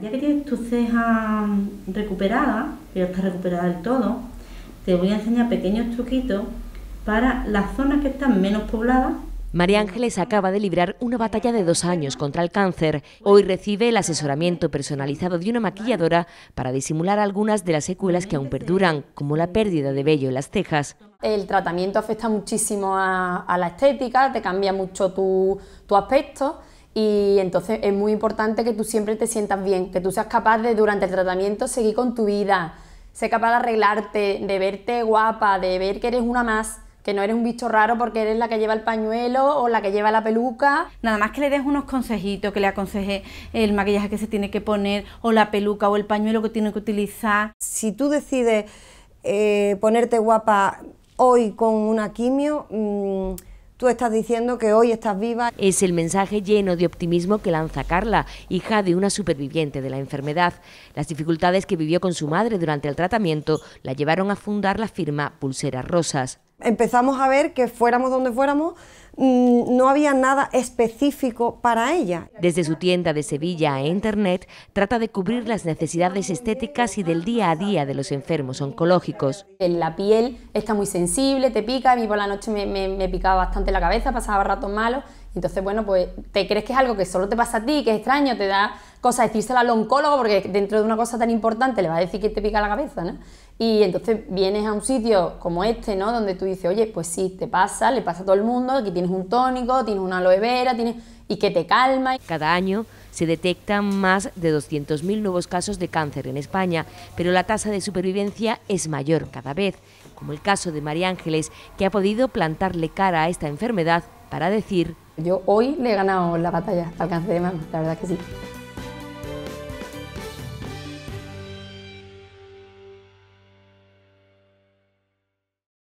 ya que tienes tus cejas mm, recuperada, pero está recuperada del todo, te voy a enseñar pequeños truquitos para las zonas que están menos pobladas María Ángeles acaba de librar una batalla de dos años contra el cáncer. Hoy recibe el asesoramiento personalizado de una maquilladora para disimular algunas de las secuelas que aún perduran, como la pérdida de vello en las cejas. El tratamiento afecta muchísimo a, a la estética, te cambia mucho tu, tu aspecto y entonces es muy importante que tú siempre te sientas bien, que tú seas capaz de durante el tratamiento seguir con tu vida, ser capaz de arreglarte, de verte guapa, de ver que eres una más, que no eres un bicho raro porque eres la que lleva el pañuelo o la que lleva la peluca. Nada más que le des unos consejitos, que le aconseje el maquillaje que se tiene que poner o la peluca o el pañuelo que tiene que utilizar. Si tú decides eh, ponerte guapa hoy con una quimio... Mm, tú estás diciendo que hoy estás viva. Es el mensaje lleno de optimismo que lanza Carla, hija de una superviviente de la enfermedad. Las dificultades que vivió con su madre durante el tratamiento la llevaron a fundar la firma Pulseras Rosas. Empezamos a ver que fuéramos donde fuéramos, Mm, no había nada específico para ella. Desde su tienda de Sevilla a Internet, trata de cubrir las necesidades estéticas y del día a día de los enfermos oncológicos. La piel está muy sensible, te pica, a por la noche me, picaba bastante la cabeza, pasaba ratos malos, entonces, bueno, pues te crees que es algo que solo te pasa a ti, que es extraño, te da cosa decírselo al oncólogo, porque dentro de una cosa tan importante le va a decir que te pica la cabeza, ¿no? Y entonces vienes a un sitio como este, ¿no? Donde tú dices, oye, pues sí, te pasa, le pasa a todo el mundo, aquí tienes un tónico, tienes una aloe vera, tienes... y que te calma. Cada año se detectan más de 200.000 nuevos casos de cáncer en España, pero la tasa de supervivencia es mayor cada vez, como el caso de María Ángeles, que ha podido plantarle cara a esta enfermedad para decir... Yo hoy le he ganado la batalla al cáncer de mama, la verdad que sí.